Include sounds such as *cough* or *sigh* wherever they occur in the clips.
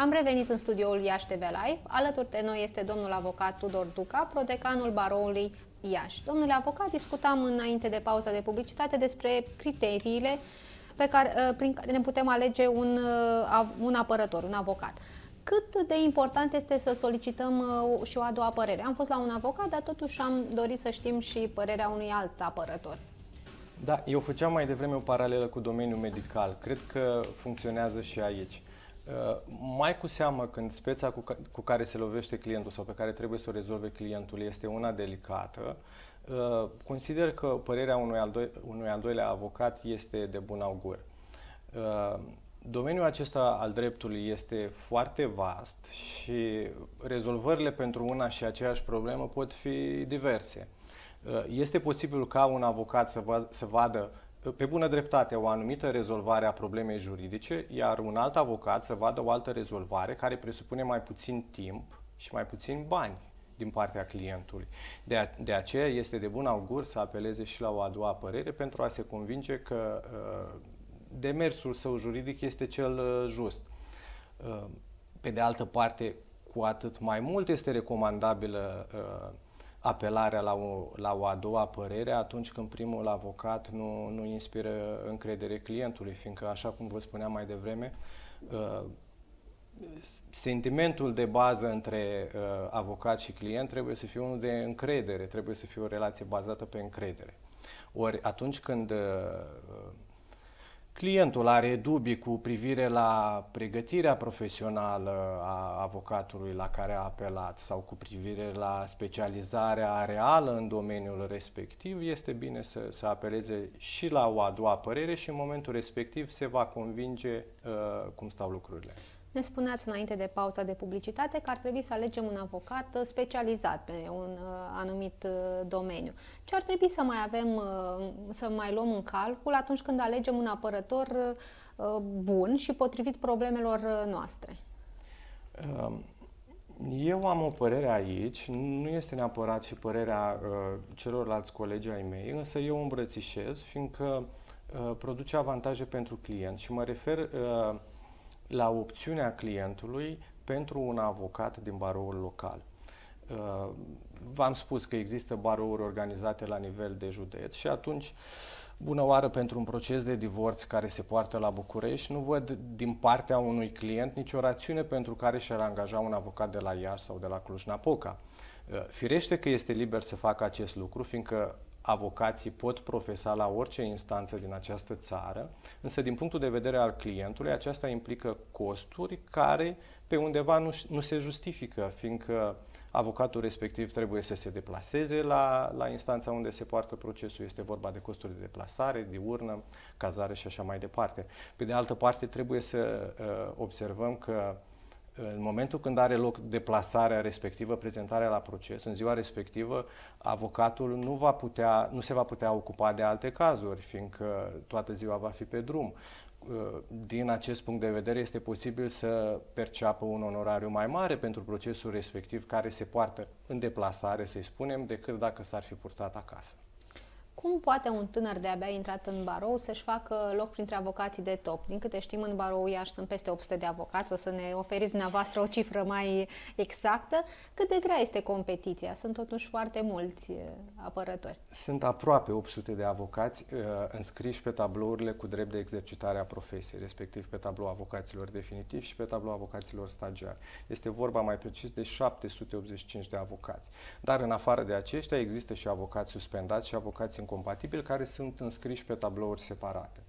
Am revenit în studioul Iași TV Live. Alături de noi este domnul avocat Tudor Duca, prodecanul baroului Iași. Domnule avocat, discutam înainte de pauza de publicitate despre criteriile pe care, uh, prin care ne putem alege un, uh, un apărător, un avocat. Cât de important este să solicităm uh, și o a doua părere? Am fost la un avocat, dar totuși am dorit să știm și părerea unui alt apărător. Da, eu făceam mai devreme o paralelă cu domeniul medical. Cred că funcționează și aici. Uh, mai cu seamă când speța cu, cu care se lovește clientul sau pe care trebuie să o rezolve clientul este una delicată, uh, consider că părerea unui al, doi, unui al doilea avocat este de bun augur. Uh, domeniul acesta al dreptului este foarte vast și rezolvările pentru una și aceeași problemă pot fi diverse. Este posibil ca un avocat să, va, să vadă pe bună dreptate o anumită rezolvare a problemei juridice, iar un alt avocat să vadă o altă rezolvare care presupune mai puțin timp și mai puțin bani din partea clientului. De, a, de aceea este de bun augur să apeleze și la o a doua părere pentru a se convinge că uh, demersul său juridic este cel uh, just. Uh, pe de altă parte, cu atât mai mult este recomandabilă uh, apelarea la o, la o a doua părere atunci când primul avocat nu, nu inspiră încredere clientului, fiindcă, așa cum vă spuneam mai devreme, uh, sentimentul de bază între uh, avocat și client trebuie să fie unul de încredere, trebuie să fie o relație bazată pe încredere. Ori atunci când uh, clientul are dubii cu privire la pregătirea profesională a avocatului la care a apelat sau cu privire la specializarea reală în domeniul respectiv, este bine să, să apeleze și la o a doua părere și în momentul respectiv se va convinge uh, cum stau lucrurile. Ne spuneați înainte de pauza de publicitate că ar trebui să alegem un avocat uh, specializat pe un uh, anumit uh, domeniu. Ce ar trebui să mai avem, să mai luăm în calcul atunci când alegem un apărător bun și potrivit problemelor noastre? Um, eu am o părere aici, nu este neapărat și părerea celorlalți colegi ai mei, însă eu îmbrățișez, fiindcă produce avantaje pentru client și mă refer uh, la opțiunea clientului pentru un avocat din baroul local. Uh, v-am spus că există barouri organizate la nivel de județ și atunci, bună oară pentru un proces de divorț care se poartă la București, nu văd din partea unui client nicio rațiune pentru care și-ar angaja un avocat de la Iași sau de la Cluj-Napoca. Uh, firește că este liber să facă acest lucru, fiindcă avocații pot profesa la orice instanță din această țară, însă din punctul de vedere al clientului, aceasta implică costuri care pe undeva nu, nu se justifică, fiindcă avocatul respectiv trebuie să se deplaseze la, la instanța unde se poartă procesul. Este vorba de costuri de deplasare, de urnă, cazare și așa mai departe. Pe de altă parte, trebuie să uh, observăm că în momentul când are loc deplasarea respectivă, prezentarea la proces, în ziua respectivă, avocatul nu, va putea, nu se va putea ocupa de alte cazuri, fiindcă toată ziua va fi pe drum. Din acest punct de vedere, este posibil să perceapă un onorariu mai mare pentru procesul respectiv care se poartă în deplasare, să-i spunem, decât dacă s-ar fi purtat acasă. Cum poate un tânăr de-abia intrat în barou să-și facă loc printre avocații de top? Din câte știm, în barou Iași sunt peste 800 de avocați, o să ne oferiți dumneavoastră o cifră mai exactă. Cât de grea este competiția? Sunt totuși foarte mulți apărători. Sunt aproape 800 de avocați uh, înscriși pe tablourile cu drept de exercitare a profesiei, respectiv pe tablou avocaților definitivi și pe tablou avocaților stagiari. Este vorba mai precis de 785 de avocați. Dar în afară de aceștia există și avocați suspendați și avocați în compatibili, care sunt înscriși pe tablouri separate.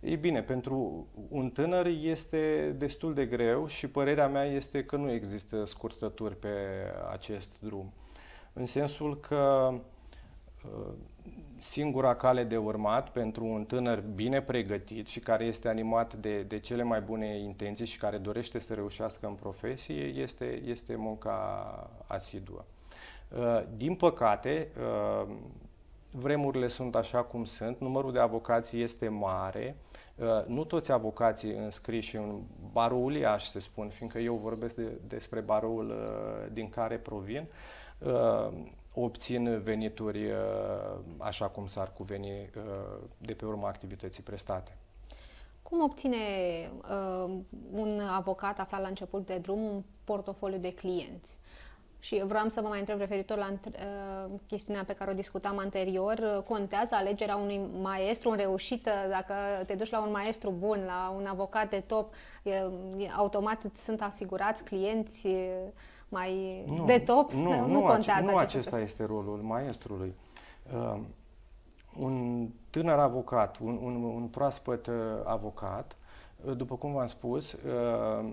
Ei bine, pentru un tânăr este destul de greu și părerea mea este că nu există scurtături pe acest drum. În sensul că uh, singura cale de urmat pentru un tânăr bine pregătit și care este animat de, de cele mai bune intenții și care dorește să reușească în profesie este, este munca asiduă. Uh, din păcate, uh, vremurile sunt așa cum sunt, numărul de avocații este mare, uh, nu toți avocații înscriși în baroul Iași, se spun, fiindcă eu vorbesc de, despre baroul uh, din care provin, uh, obțin venituri așa cum s-ar cuveni de pe urma activității prestate. Cum obține uh, un avocat aflat la început de drum un portofoliu de clienți? Și vreau să vă mai întreb referitor la uh, chestiunea pe care o discutam anterior. Uh, contează alegerea unui maestru în reușită? Uh, dacă te duci la un maestru bun, la un avocat de top, e, automat sunt asigurați clienți mai nu, de top? Nu, nu, nu contează. Nu acesta este rolul maestrului. Uh, un tânăr avocat, un, un, un proaspăt uh, avocat, uh, după cum v-am spus, uh,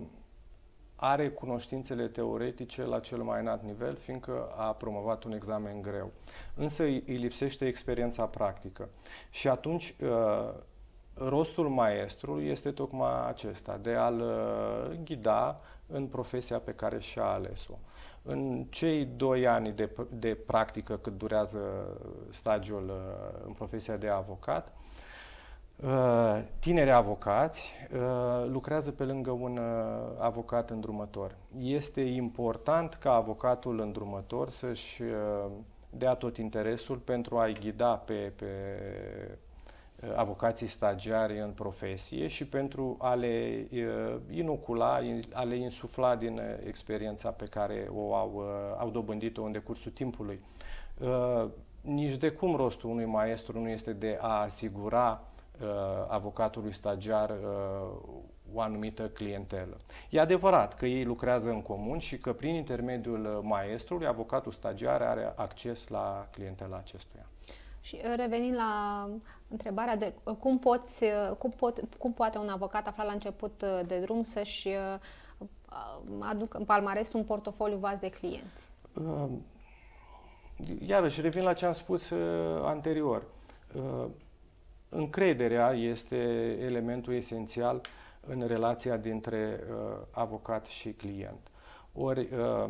are cunoștințele teoretice la cel mai înalt nivel, fiindcă a promovat un examen greu. Însă îi lipsește experiența practică. Și atunci, uh, rostul maestrului este tocmai acesta, de a-l uh, ghida în profesia pe care și-a ales-o. În cei doi ani de, de practică cât durează stagiul uh, în profesia de avocat, Uh, tineri avocați uh, lucrează pe lângă un uh, avocat îndrumător. Este important ca avocatul îndrumător să-și dea tot interesul pentru a-i ghida pe, pe avocații stagiari în profesie și pentru a le inocula, a le insufla din experiența pe care o au, au dobândit-o în decursul timpului. Nici de cum rostul unui maestru nu este de a asigura uh, avocatului stagiar uh, o anumită clientelă. E adevărat că ei lucrează în comun și că prin intermediul maestrului, avocatul stagiar are acces la clientela acestuia. Și uh, revenind la întrebarea de uh, cum, poți, uh, cum, pot, cum poate un avocat afla la început de drum să-și aducă în palmares un portofoliu vast de clienți? Iarăși, revin la ce am spus anterior încrederea este elementul esențial în relația dintre uh, avocat și client. Ori uh,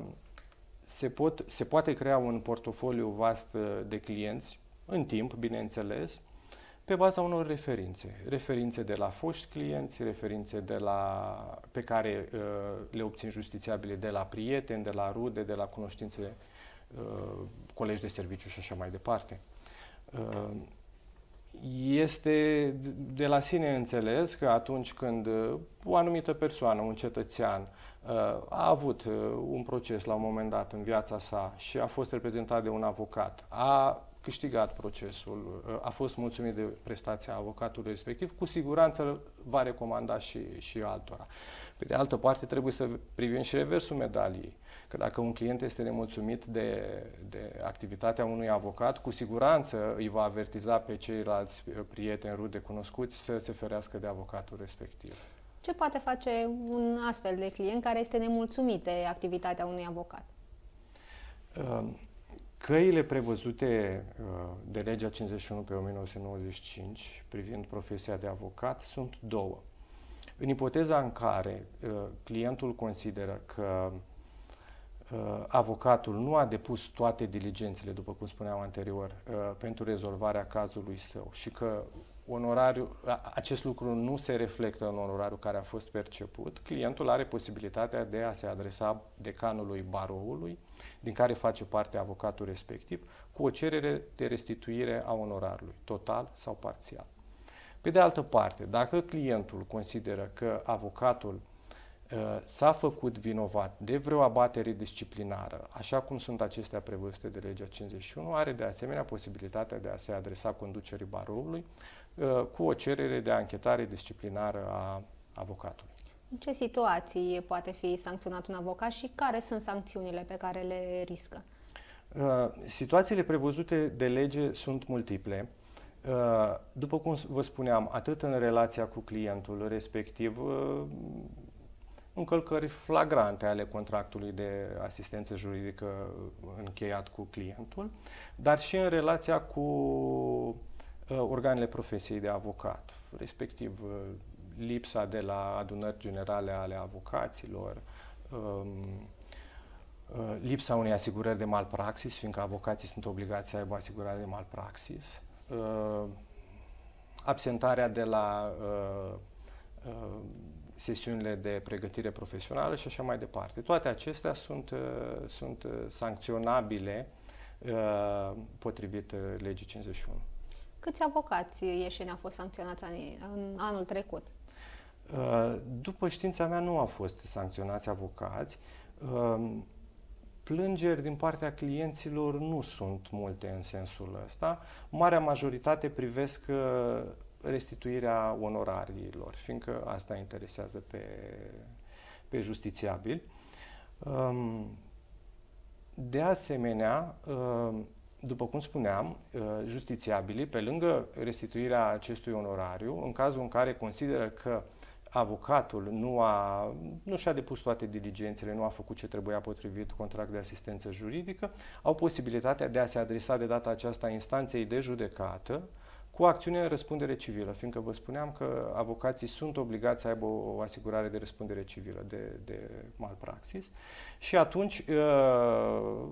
se, pot, se poate crea un portofoliu vast uh, de clienți, în timp, bineînțeles, pe baza unor referințe. Referințe de la foști clienți, referințe de la, pe care uh, le obțin justițiabile de la prieteni, de la rude, de la cunoștințe, uh, colegi de serviciu și așa mai departe. Uh, este de la sine înțeles că atunci când uh, o anumită persoană, un cetățean, uh, a avut uh, un proces la un moment dat în viața sa și a fost reprezentat de un avocat, a câștigat procesul, a fost mulțumit de prestația avocatului respectiv, cu siguranță va recomanda și, și altora. Pe de altă parte, trebuie să privim și reversul medaliei, că dacă un client este nemulțumit de, de activitatea unui avocat, cu siguranță îi va avertiza pe ceilalți prieteni rude cunoscuți să se ferească de avocatul respectiv. Ce poate face un astfel de client care este nemulțumit de activitatea unui avocat? Ehm, Căile prevăzute uh, de legea 51 pe 1995 privind profesia de avocat sunt două. În ipoteza în care uh, clientul consideră că uh, avocatul nu a depus toate diligențele, după cum spuneam anterior, pentru rezolvarea cazului său și că orariu, acest lucru nu se reflectă în orariu care a fost perceput, clientul are posibilitatea de a se adresa decanului baroului, din care face parte avocatul respectiv, cu o cerere de restituire a onorarului, total sau parțial. Pe de altă parte, dacă clientul consideră că avocatul ă, s-a făcut vinovat de vreo abatere disciplinară, așa cum sunt acestea prevăzute de legea 51, are de asemenea posibilitatea de a se adresa conducerii baroului Uh, cu o cerere de anchetare disciplinară a avocatului. În ce situații poate fi sancționat un avocat și care sunt sancțiunile pe care le riscă? Uh, situațiile prevăzute de lege sunt multiple. Uh, după cum vă spuneam, atât în relația cu clientul, respectiv încălcări flagrante ale contractului de asistență juridică încheiat cu clientul, dar și în relația cu Uh, organele profesiei de avocat, respectiv uh, lipsa de la adunări generale ale avocaților, um, uh, lipsa unei asigurări de malpraxis, fiindcă avocații sunt obligați să aibă asigurare de malpraxis, absentarea de la sesiunile de pregătire profesională și așa mai departe. Toate acestea sunt, sunt sancționabile potrivit legii 51. Câți avocați ieșeni au fost sancționați în anul trecut? Uh, după știința mea nu au fost sancționați avocați. Uh, plângeri din partea clienților nu sunt multe în sensul ăsta. Marea majoritate privesc uh, restituirea onorariilor, fiindcă asta interesează pe, pe justițiabil. Um, de asemenea, după cum spuneam, uh, justițiabilii, pe lângă restituirea acestui onorariu, în cazul în care consideră că avocatul nu, a, nu și-a depus toate diligențele, nu a făcut ce trebuia potrivit contract de asistență juridică, au posibilitatea de a se adresa de data aceasta instanței de judecată cu acțiune în răspundere civilă, fiindcă vă spuneam că avocații sunt obligați să aibă o, o asigurare de răspundere civilă de, de malpraxis și atunci uh,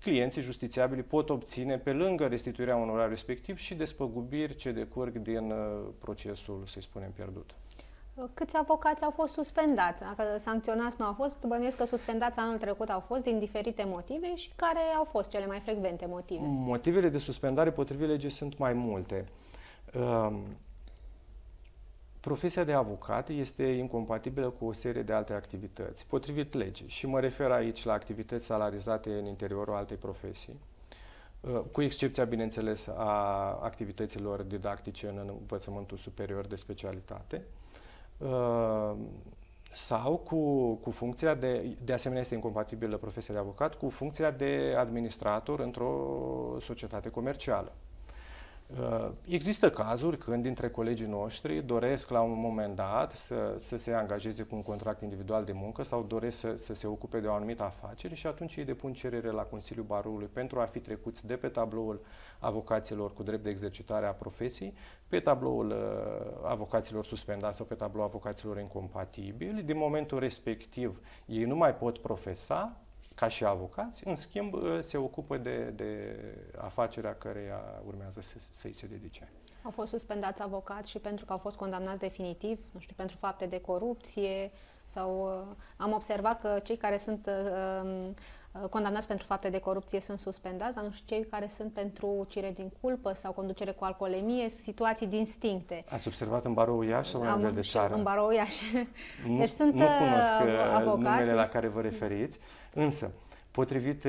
clienții justițiabili pot obține, pe lângă restituirea onorar respectiv, și despăgubiri ce decurg din uh, procesul, să-i spunem, pierdut. Uh, câți avocați au fost suspendați? Dacă sancționați nu au fost, bănuiesc că suspendați anul trecut au fost din diferite motive și care au fost cele mai frecvente motive? Motivele de suspendare potrivit legii sunt mai multe. Uh, Profesia de avocat este incompatibilă cu o serie de alte activități, potrivit legii, și mă refer aici la activități salarizate în interiorul altei profesii, uh, cu excepția, bineînțeles, a activităților didactice în învățământul superior de specialitate, uh, sau cu, cu funcția de, de asemenea este incompatibilă profesia de avocat, cu funcția de administrator într-o societate comercială. Uh, există cazuri când dintre colegii noștri doresc la un moment dat să, să se angajeze cu un contract individual de muncă sau doresc să, să se ocupe de o anumită afacere și atunci ei depun cerere la Consiliul Baroului pentru a fi trecuți de pe tabloul avocaților cu drept de exercitare a profesiei pe tabloul uh, avocaților suspendați sau pe tabloul avocaților incompatibili. Din momentul respectiv ei nu mai pot profesa, ca și avocați, în schimb ă, se ocupă de, de afacerea care urmează să, să-i se dedice. Au fost suspendați avocați și pentru că au fost condamnați definitiv, nu știu, pentru fapte de corupție sau ă, am observat că cei care sunt uh, Uh, condamnați pentru fapte de corupție sunt suspendați, dar nu știu cei care sunt pentru ucire din culpă sau conducere cu alcoolemie, situații distincte. Ați observat în barou Iași sau în de țară? În barou Iași. *laughs* Deci nu, deci sunt nu cunosc uh, uh, avocați. numele la care vă referiți, însă, potrivit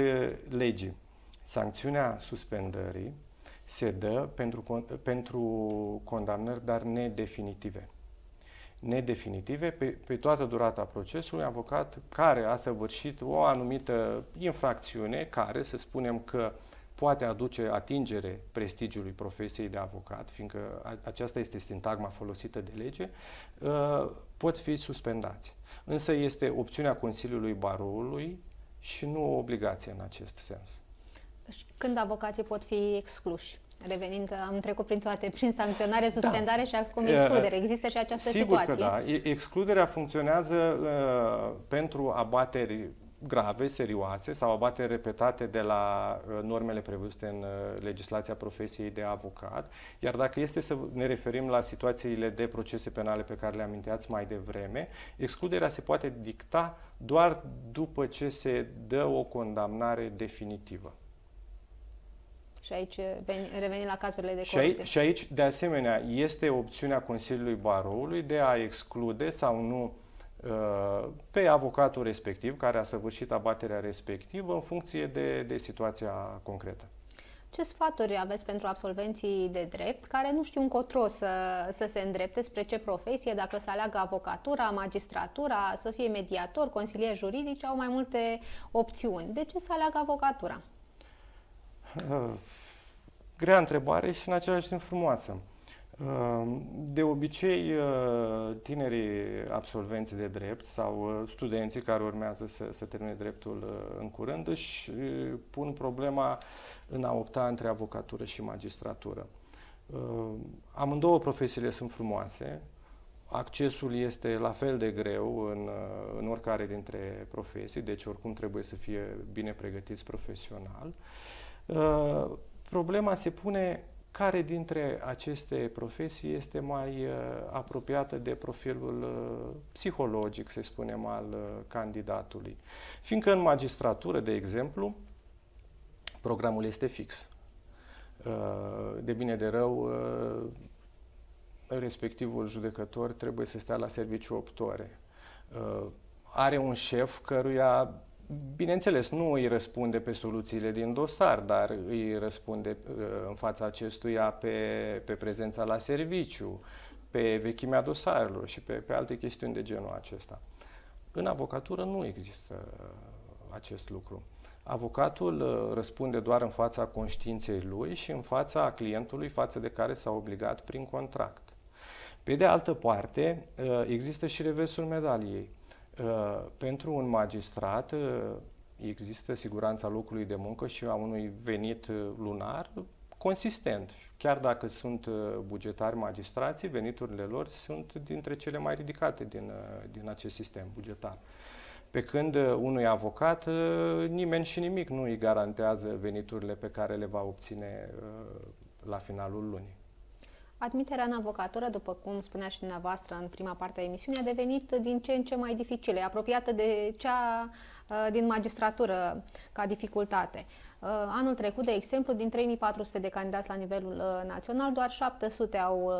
legii, sancțiunea suspendării se dă pentru, pentru condamnări, dar nedefinitive nedefinitive pe, pe toată durata procesului, avocat care a săvârșit o anumită infracțiune care, să spunem că poate aduce atingere prestigiului profesiei de avocat, fiindcă aceasta este sintagma folosită de lege, ă, pot fi suspendați. Însă este opțiunea Consiliului Baroului și nu o obligație în acest sens. Deci, când avocații pot fi excluși? Revenind, am trecut prin toate, prin sancționare, da. suspendare da. și acum excludere. Există și această Sigur situație. Că da. Excluderea funcționează uh, pentru abateri grave, serioase sau abateri repetate de la uh, normele prevăzute în uh, legislația profesiei de avocat. Iar dacă este să ne referim la situațiile de procese penale pe care le aminteați mai devreme, excluderea se poate dicta doar după ce se dă o condamnare definitivă. Și aici revenim la cazurile de corupție. Și aici, și aici, de asemenea, este opțiunea Consiliului Baroului de a exclude sau nu uh, pe avocatul respectiv care a săvârșit abaterea respectivă în funcție de, de situația concretă. Ce sfaturi aveți pentru absolvenții de drept care nu știu încotro să, să se îndrepte spre ce profesie, dacă să aleagă avocatura, magistratura, să fie mediator, consilier juridic, au mai multe opțiuni. De ce să aleagă avocatura? *laughs* Grea întrebare și în același timp frumoasă. Ehm, de obicei, eh, tinerii absolvenți de drept sau eh, studenții care urmează să, să termine dreptul eh, în curând își pun problema în a opta între avocatură și magistratură. Ehm, amândouă profesiile sunt frumoase, accesul este la fel de greu în, în oricare dintre profesii, deci oricum trebuie să fie bine pregătiți profesional. Uh, Uh, problema se pune care dintre aceste profesii este mai uh, apropiată de profilul uh, psihologic, să spunem, al candidatului. Fiindcă în magistratură, de exemplu, programul este fix. De bine de rău, respectivul judecător trebuie să stea la serviciu 8 ore. Are un șef căruia Bineînțeles, nu îi răspunde pe soluțiile din dosar, dar îi răspunde uh, în fața acestuia pe, pe prezența la serviciu, pe vechimea dosarelor și pe, pe alte chestiuni de genul acesta. În avocatură nu există uh, acest lucru. Avocatul uh, răspunde doar în fața conștiinței lui și în fața clientului față de care s-a obligat prin contract. Pe de altă parte, există și reversul medaliei. Uh, pentru un magistrat uh, există siguranța locului de muncă și a unui venit uh, lunar consistent. Chiar dacă sunt bugetari magistrații, veniturile lor sunt dintre cele mai ridicate din, din acest sistem bugetar. Pe când unui avocat nimeni și nimic nu îi garantează veniturile pe care le va obține la finalul lunii. Admiterea în avocatură, după cum spunea și dumneavoastră în prima parte a emisiunii, a devenit din ce în ce mai dificilă, apropiată de cea uh, din magistratură ca dificultate. Uh, anul trecut, de exemplu, din 3400 de candidați la nivelul uh, național, doar 700 au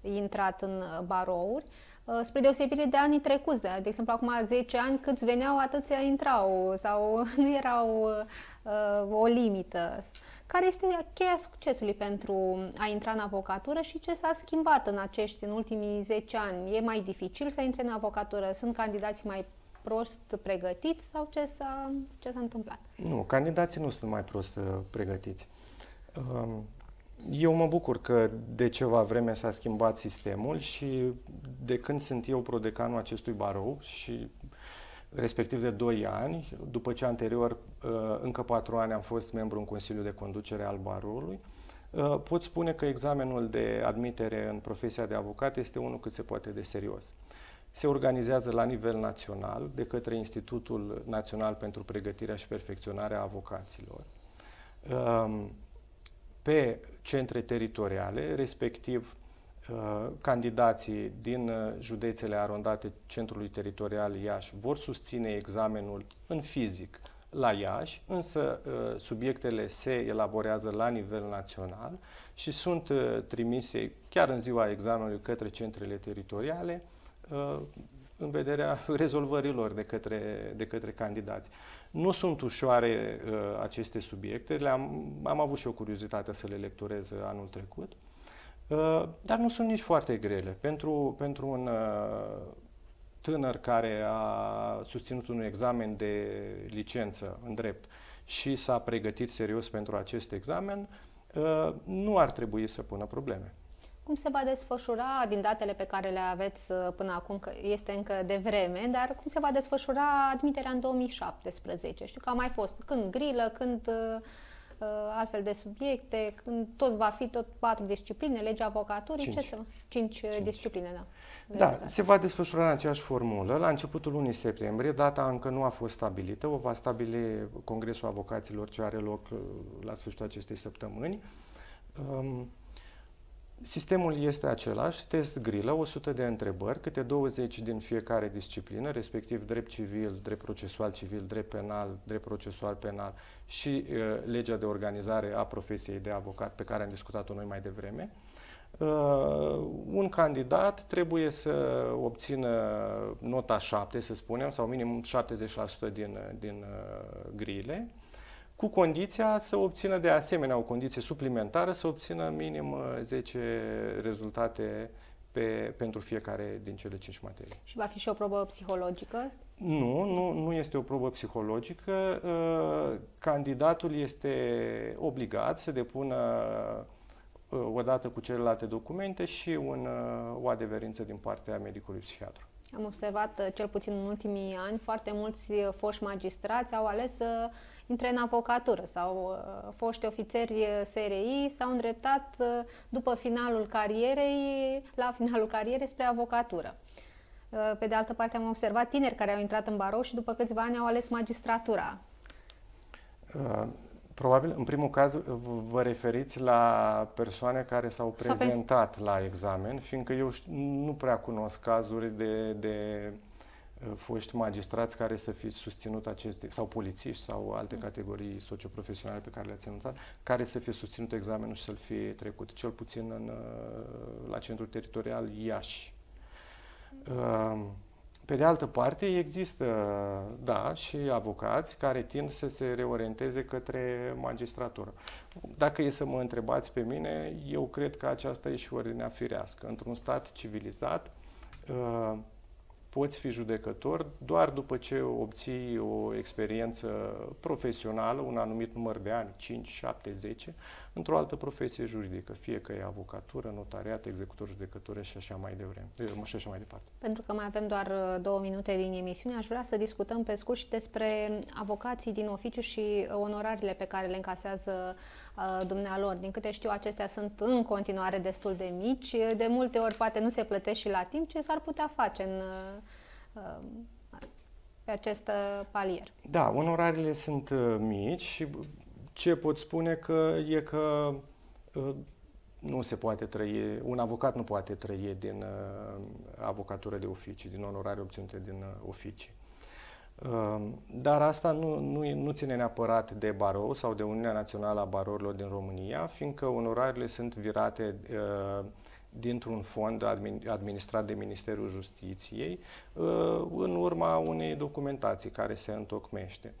intrat în barouri. Uh, spre deosebire de anii trecuți, de, de exemplu acum 10 ani, câți veneau, atâția intrau sau *laughs* nu erau uh, o limită. Care este cheia succesului pentru a intra în avocatură și ce s-a schimbat în acești, în ultimii 10 ani? E mai dificil să intre în avocatură? Sunt candidați mai prost pregătiți sau ce s-a, ce s-a întâmplat? Nu, candidații nu sunt mai prost uh, pregătiți. Um... Eu mă bucur că de ceva vreme s-a schimbat sistemul și de când sunt eu prodecanul acestui barou și respectiv de 2 ani, după ce anterior uh, încă 4 ani am fost membru în Consiliul de Conducere al Baroului, uh, pot spune că examenul de admitere în profesia de avocat este unul cât se poate de serios. Se organizează la nivel național de către Institutul Național pentru Pregătirea și Perfecționarea Avocaților um, pe centre teritoriale, respectiv Uh, candidații din uh, județele arondate Centrului Teritorial Iași vor susține examenul în fizic la Iași, însă uh, subiectele se elaborează la nivel național și sunt trimise chiar în ziua examenului către centrele teritoriale în vederea rezolvărilor de către, de către candidați. Nu sunt ușoare aceste subiecte, le-am, am avut și o curiozitate să le lecturez anul trecut. Uh, dar nu sunt nici foarte grele. Pentru, pentru un uh, tânăr care a susținut un examen de licență în drept și s-a pregătit serios pentru acest examen, uh, nu ar trebui să pună probleme. Cum se va desfășura, din datele pe care le aveți până acum, că este încă de vreme, dar cum se va desfășura admiterea în 2017? Știu că a mai fost când grilă, când uh, Uh, altfel de subiecte, când tot va fi tot patru discipline, legea avocaturii, Cinci. ce să... Cinci, uh, Cinci. discipline, da. da vezi da, se va desfășura în aceeași formulă la începutul lunii septembrie. Data încă nu a fost stabilită, o va stabili Congresul Avocaților ce are loc uh, la sfârșitul acestei săptămâni. Um, Sistemul este același, test grilă, 100 de întrebări, câte 20 din fiecare disciplină, respectiv drept civil, drept procesual civil, drept penal, drept procesual penal și uh, legea de organizare a profesiei de avocat pe care am discutat-o noi mai devreme. Uh, un candidat trebuie să obțină nota 7, să spunem, sau minim 70% din, din uh, grile. Uh, cu condiția să obțină de asemenea o condiție suplimentară, să obțină minim 10 uh, rezultate pe, pentru fiecare din cele 5 materii. Și va fi și o probă psihologică? Nu, nu, nu este o probă psihologică. Uh, candidatul este obligat să depună uh, odată cu celelalte documente și un, o adeverință din partea medicului psihiatru. Am observat, uh, cel puțin în ultimii ani, foarte mulți uh, foști magistrați au ales să uh, intre în avocatură sau foști ofițeri SRI s-au îndreptat după finalul carierei, la finalul carierei spre avocatură. Pe de altă parte, am observat tineri care au intrat în barou și după câțiva ani au ales magistratura. Probabil, în primul caz, vă referiți la persoane care s-au prezentat la examen, fiindcă eu nu prea cunosc cazuri de, de uh, foști magistrați care să fi susținut aceste, sau polițiști sau alte mm. categorii socioprofesionale pe care le-ați anunțat, care să fie susținut examenul și să-l fie trecut, cel puțin în, uh, la centrul teritorial Iași. Mm. Uh, pe de altă parte, există, da, și avocați care tind să se reorienteze către magistratură. Dacă e să mă întrebați pe mine, eu cred că aceasta e și ordinea firească. Într-un stat civilizat, uh, poți fi judecător doar după ce obții o experiență profesională, un anumit număr de ani, 5, 7, 10, într-o altă profesie juridică, fie că e avocatură, notariat, executor judecătoresc și așa mai devreme, și așa mai departe. Pentru că mai avem doar uh, două minute din emisiune, aș vrea să discutăm pe scurt și despre avocații din oficiu și uh, onorarile pe care le încasează uh, dumnealor. Din câte știu, acestea sunt în continuare destul de mici. De multe ori poate nu se plătește și la timp ce s-ar putea face în uh, uh pe acest palier. Da, onorarile sunt mici și ce pot spune că e că uh, nu se poate trăi, un avocat nu poate trăi din uh, avocatură de oficii, din onorare obținute din uh, oficii. Dar asta nu, nu, nu ține neapărat de barou sau de Uniunea Națională a Barourilor din România, fiindcă onorarele sunt virate dintr-un fond administrat de Ministerul Justiției în urma unei documentații care se întocmește.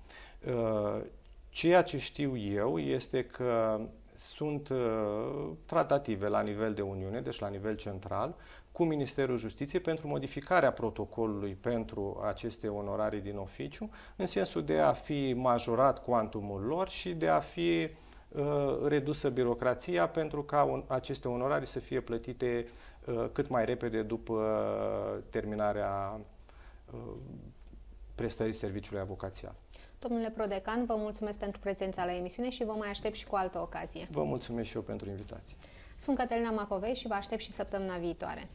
Ceea ce știu eu este că sunt uh, tratative la nivel de Uniune, deci la nivel central, cu Ministerul Justiției pentru modificarea protocolului pentru aceste onorarii din oficiu, în sensul de a fi majorat cuantumul lor și de a fi uh, redusă birocrația pentru ca aceste onorarii să fie plătite uh, cât mai repede după terminarea prestării serviciului avocațial. Domnule Prodecan, vă mulțumesc pentru prezența la emisiune și vă mai aștept și cu altă ocazie. Vă mulțumesc și eu pentru invitație. Sunt Cătălina Macovei și vă aștept și săptămâna viitoare.